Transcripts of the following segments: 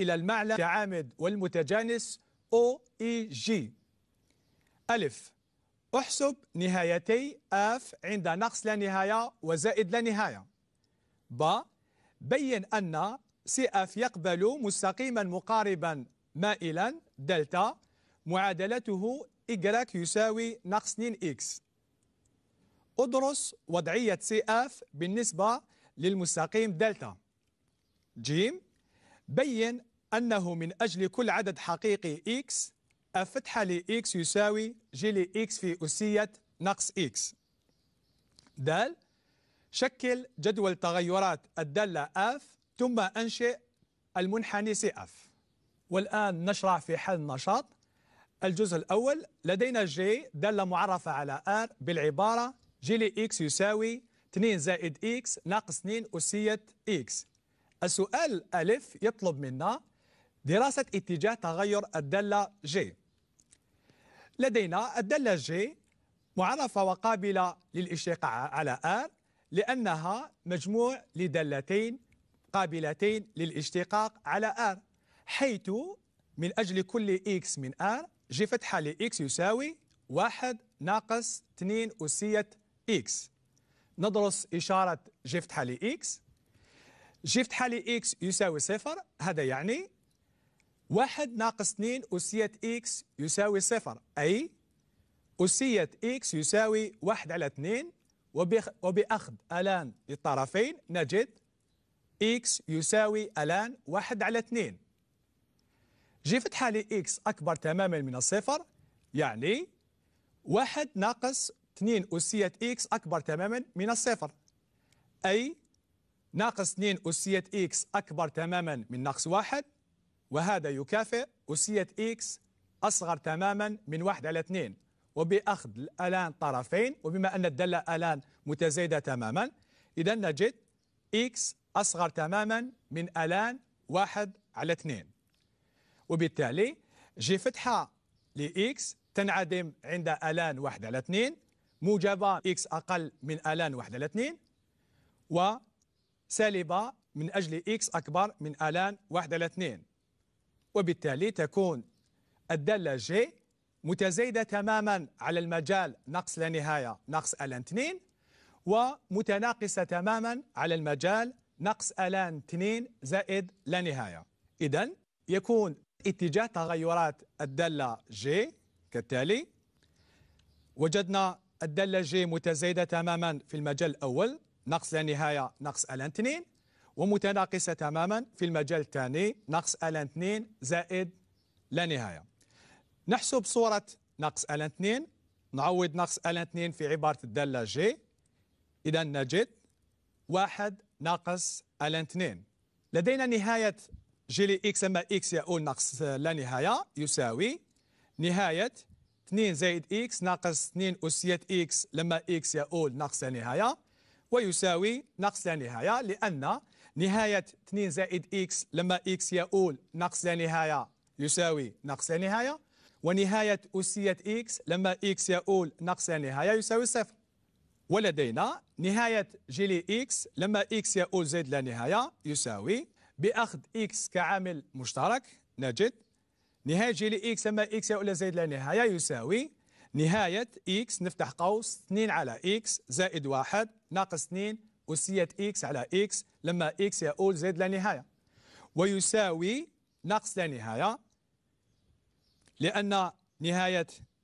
إلى المعلم تعامد والمتجانس أو إي جي ألف احسب نهايتي آف عند نقص لا نهاية وزائد لا نهاية ب بين أن سي اف يقبل مستقيما مقاربا مائلا دلتا معادلته إجراك يساوي نقص 2 إكس أدرس وضعية سي اف بالنسبة للمستقيم دلتا جيم بين أنه من أجل كل عدد حقيقي x أفتح لـ x يساوي جي لـ x في أسية نقص x دال شكل جدول تغيرات الدالة f ثم أنشئ المنحني CF والآن نشرع في حل النشاط الجزء الأول لدينا j دالة معرفة على r بالعبارة جي لـ x يساوي 2 زائد x ناقص 2 أسية x السؤال ألف يطلب منا دراسة اتجاه تغير الدالة جي لدينا الدالة جي معرفة وقابلة للإشتقاق على R لأنها مجموع لدالتين قابلتين للإشتقاق على R حيث من أجل كل X من R جي فتحة ل X يساوي 1 ناقص 2 أسية X ندرس إشارة جي فتحة ل X جي فتحة ل X يساوي صفر هذا يعني واحد ناقص 2 أسية إكس يساوي صفر أي أسية إكس يساوي واحد على 2 وبأخذ ألان للطرفين نجد إكس يساوي ألان واحد على 2 جي حالي إكس أكبر تماما من الصفر يعني واحد ناقص 2 أسية إكس أكبر تماما من الصفر أي ناقص 2 أسية إكس أكبر تماما من ناقص واحد وهذا يكافئ أسية إكس أصغر تماما من واحد على اثنين وبأخذ الآلان طرفين وبما أن الدالة آلان متزايدة تماما إذا نجد إكس أصغر تماما من آلان واحد على اثنين وبالتالي جي فتحة لإكس تنعدم عند آلان واحد على اثنين موجبة إكس أقل من آلان واحد على اثنين وسالبة من أجل إكس أكبر من آلان واحد على اثنين وبالتالي تكون الدالة جي متزايدة تماما على المجال نقص لا نهاية نقص ألان 2 ومتناقصة تماما على المجال نقص ألان 2 زائد لا نهاية إذن يكون اتجاه تغيرات الدالة جي كالتالي وجدنا الدالة جي متزايدة تماما في المجال الأول نقص لا نهاية نقص ألان 2 ومتناقصة تماما في المجال الثاني نقص ال 2 زائد لا نهاية نحسب صورة نقص ال 2 نعوض نقص ال 2 في عبارة الدالة جي إذا نجد واحد ناقص ال 2 لدينا نهاية جي لي اكس أما إكس يؤول نقص لا نهاية يساوي نهاية 2 زائد إكس ناقص 2 أسية إكس لما إكس يؤول نقص لا نهاية ويساوي نقص لا نهاية لأن نهاية 2 زائد إكس لما إكس يؤول نقص لا نهاية يساوي نقص لا نهاية ونهاية أسية إكس لما إكس يؤول نقص لا نهاية يساوي صفر ولدينا نهاية جيلي إكس لما إكس يؤول زائد لا نهاية يساوي بأخذ إكس كعامل مشترك نجد نهاية جيلي إكس لما إكس يؤول زائد لا نهاية يساوي نهاية إكس نفتح قوس 2 على إكس زائد 1 ناقص 2 أسية إكس على إكس لما إكس يؤول زد لا نهاية ويساوي نقص لا نهاية لأن نهاية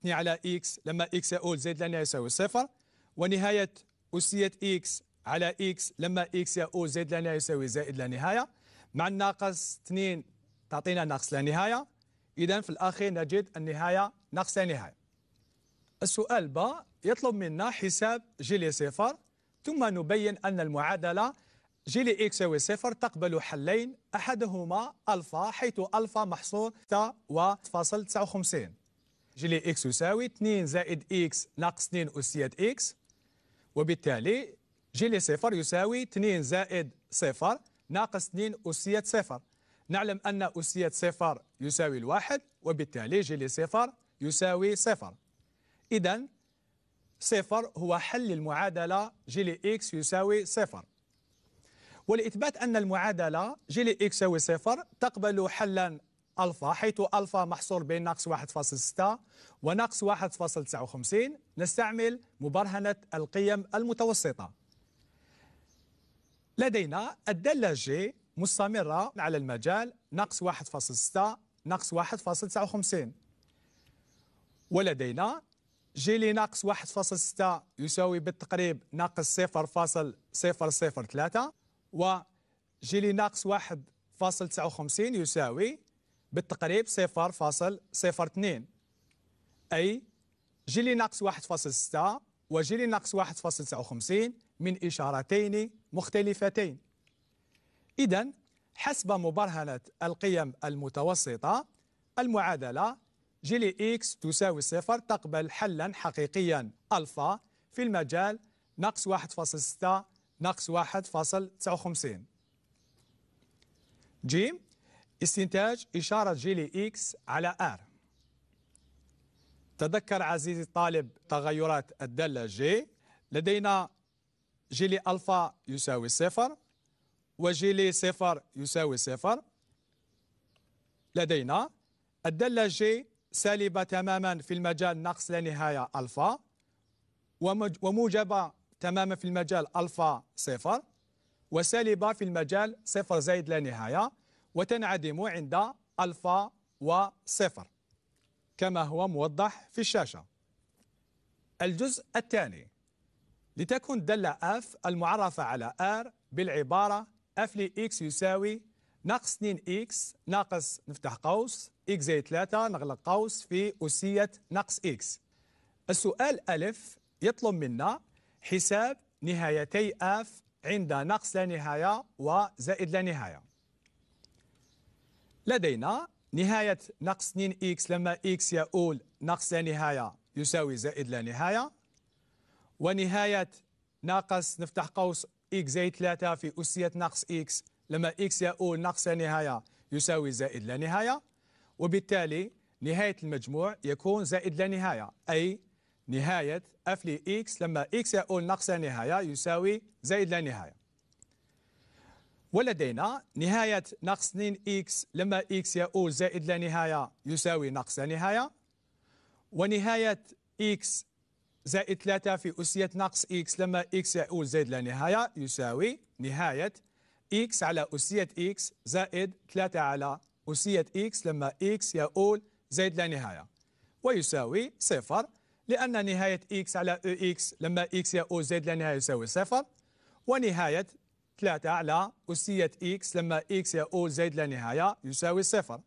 2 على إكس لما إكس يؤول زد لا نهاية يساوي صفر ونهاية أسية إكس على إكس لما إكس يؤول زد لا نهاية يساوي زائد لا نهاية مع الناقص 2 تعطينا نقص لا نهاية إذا في الأخير نجد النهاية نقص لا نهاية السؤال با يطلب منا حساب جيلي صفر ثم نبين أن المعادلة جي لي إكس يساوي صفر تقبل حلين أحدهما ألفا حيث ألفا محصور تا وفاصل 59 جي لي إكس يساوي 2 زائد إكس ناقص 2 أسية إكس وبالتالي جي لي صفر يساوي 2 زائد صفر ناقص 2 أسية صفر نعلم أن أسية صفر يساوي الواحد وبالتالي جي لي صفر يساوي صفر إذا صفر هو حل المعادلة جيلي إكس يساوي صفر ولإثبات أن المعادلة جيلي إكس يساوي صفر تقبل حلا ألفا حيث ألفا محصور بين ناقص 1.6 وناقص 1.59 نستعمل مبرهنة القيم المتوسطة لدينا الدالة جي مستمرة على المجال ناقص 1.6 ناقص 1.59 ولدينا جيلي ناقص 1.6 يساوي بالتقريب ناقص 0.003 وجيلي ناقص 1.59 يساوي بالتقريب 0.02 أي جيلي ناقص 1.6 وجيلي ناقص 1.59 من إشارتين مختلفتين إذا حسب مبرهنة القيم المتوسطة المعادلة جيلي إكس تساوي صفر تقبل حلا حقيقيا ألفا في المجال ناقص 1.6 ناقص 1.59 جيم استنتاج إشارة جيلي إكس على آر تذكر عزيزي الطالب تغيرات الدالة جي لدينا جيلي ألفا يساوي صفر وجيلي صفر يساوي صفر لدينا الدالة جي سالبة تماما في المجال نقص لا نهاية ألفا وموجبة تماما في المجال ألفا صفر وسالبة في المجال صفر زائد لا نهاية وتنعدم عند ألفا وصفر كما هو موضح في الشاشة الجزء الثاني لتكن دالة اف المعرفة على ار بالعبارة اف لإكس يساوي ناقص 2 x ناقص نفتح قوس إكس زائد 3 نغلق قوس في أسية نقص إكس السؤال ألف يطلب منا حساب نهايتي اف عند نقص لا نهاية وزائد لا نهاية لدينا نهاية نقص 2 إكس لما إكس يؤول نقص لا نهاية يساوي زائد لا نهاية ونهاية ناقص نفتح قوس إكس زائد 3 في أسية نقص إكس لما إكس يؤول نقص لا نهاية يساوي زائد لا نهاية وبالتالي نهاية المجموع يكون زائد لا نهاية أي نهاية اف x لما x يؤول ناقص نهاية يساوي زائد لا نهاية ولدينا نهاية ناقص 2x لما x يؤول زائد لا نهاية يساوي ناقص لا نهاية ونهاية x زائد 3 في أسية ناقص x لما x يؤول زائد لا نهاية يساوي نهاية x على أسية x زائد 3 على أسية إكس لما إكس يؤول زائد لا نهاية ويساوي صفر لأن نهاية إكس على x إكس لما إكس يؤول زائد لا نهاية يساوي صفر ونهاية 3 على أسية إكس لما إكس يؤول زائد لا نهاية يساوي صفر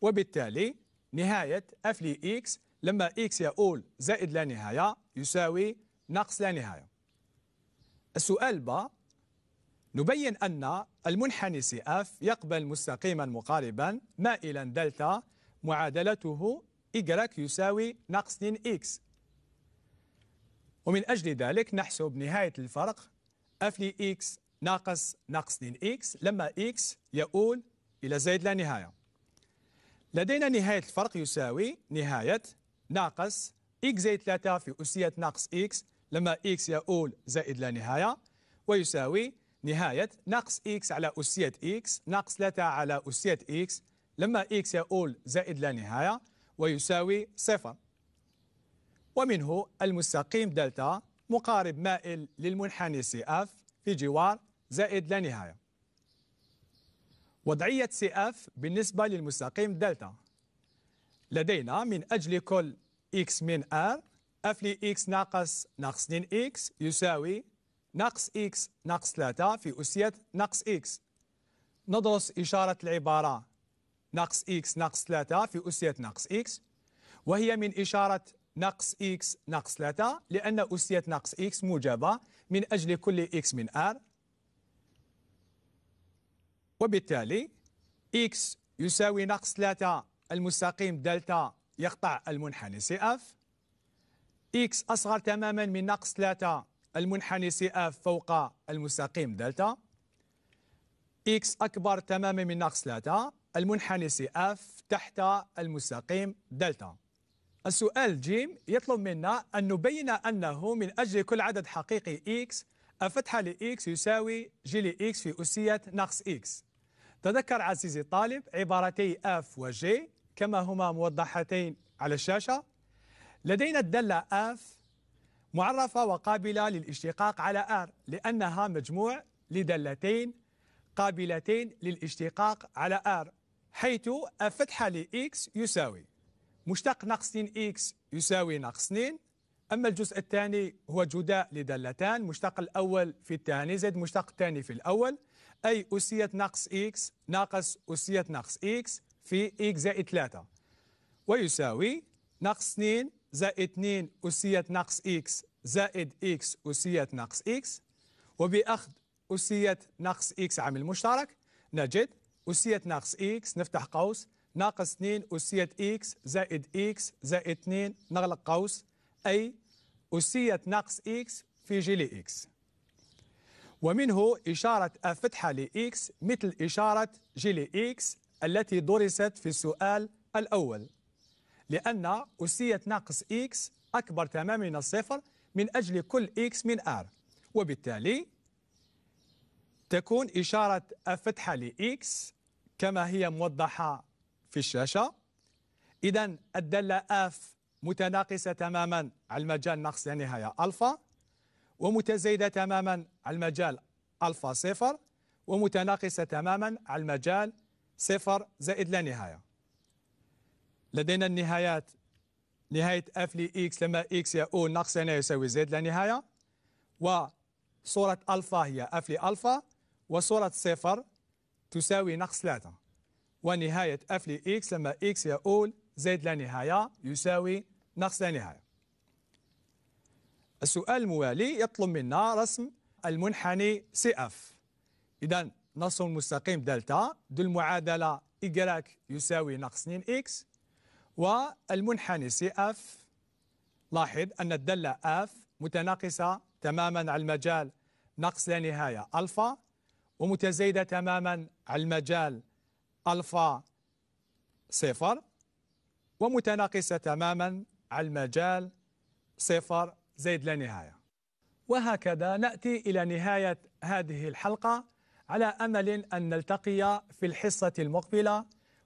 وبالتالي نهاية f لي إكس لما إكس يؤول زائد لا نهاية يساوي نقص لا نهاية السؤال با نبين أن المنحني سي اف يقبل مستقيما مقاربا مائلا دلتا معادلته y يساوي ناقص 2 إكس ومن أجل ذلك نحسب نهاية الفرق أف لي إكس ناقص ناقص 2 إكس لما إكس يؤول إلى زائد لا نهاية لدينا نهاية الفرق يساوي نهاية ناقص إكس زائد 3 في أسية ناقص إكس لما إكس يؤول زائد لا نهاية ويساوي نهاية ناقص إكس على أسية إكس ناقص ثلاثة على أسية إكس لما إكس يؤول زائد لا نهاية ويساوي صفر ومنه المستقيم دلتا مقارب مائل للمنحني سي اف في جوار زائد لا نهاية وضعية سي اف بالنسبة للمستقيم دلتا لدينا من أجل كل x من r أفلي إكس ناقص ناقص 2 x يساوي ناقص إكس ناقص 3 في أسية ناقص إكس ندرس إشارة العبارة ناقص إكس ناقص 3 في أسية ناقص إكس وهي من إشارة ناقص إكس ناقص 3 لأن أسية ناقص إكس موجبة من أجل كل إكس من R وبالتالي إكس يساوي ناقص 3 المستقيم دلتا يقطع المنحنى سي اف اكس اصغر تماما من ناقص 3 المنحني سي اف فوق المستقيم دلتا اكس اكبر تماما من ناقص 3 سي اف تحت المستقيم دلتا السؤال جيم يطلب منا أن نبين أنه من أجل كل عدد حقيقي اكس الفتحة لاكس يساوي جي لاكس في أسية ناقص اكس تذكر عزيزي الطالب عبارتي اف و كما هما موضحتين على الشاشة لدينا الدالة اف معرفة وقابلة للاشتقاق على R لأنها مجموع لدالتين قابلتين للاشتقاق على R حيث الفتحة ل X يساوي مشتق ناقص 2 X يساوي ناقص 2 أما الجزء الثاني هو جداء لدالتان مشتق الأول في الثاني زائد مشتق الثاني في الأول أي أسية ناقص إكس ناقص أسية ناقص إكس في إكس زائد 3 ويساوي ناقص 2 زائد 2 أسية ناقص إكس زائد إكس أسية ناقص إكس وبأخذ أسية ناقص إكس عامل مشترك نجد أسية ناقص إكس نفتح قوس ناقص 2 أسية إكس زائد إكس زائد 2 نغلق قوس أي أسية ناقص إكس في جيل X ومنه إشارة الفتحة لإكس مثل إشارة جيل إكس التي درست في السؤال الأول لأن أسية ناقص X أكبر تماما من الصفر من أجل كل X من R وبالتالي تكون إشارة الفتحة X كما هي موضحة في الشاشة إذا الدالة اف متناقصة تماما على المجال ناقص لا يعني نهاية ألفا ومتزايدة تماما على المجال ألفا صفر ومتناقصة تماما على المجال صفر زائد لا نهاية لدينا النهايات نهاية اف لي اكس لما اكس هي او ناقص هنا يساوي زد لا نهاية وصورة الفا هي اف لي الفا وصورة صفر تساوي ناقص ثلاثة ونهاية اف لي اكس لما اكس هي او زد لا نهاية يساوي ناقص لا نهاية السؤال الموالي يطلب منا رسم المنحني سي اف إذا نص مستقيم دلتا ذو المعادلة إيكغيك يساوي ناقص 2 إكس والمنحني سي اف لاحظ أن الدالة اف متناقصة تماما على المجال نقص لا نهاية ألفا ومتزايدة تماما على المجال ألفا صفر ومتناقصة تماما على المجال صفر زائد لا نهاية وهكذا نأتي إلى نهاية هذه الحلقة على أمل أن نلتقي في الحصة المقبلة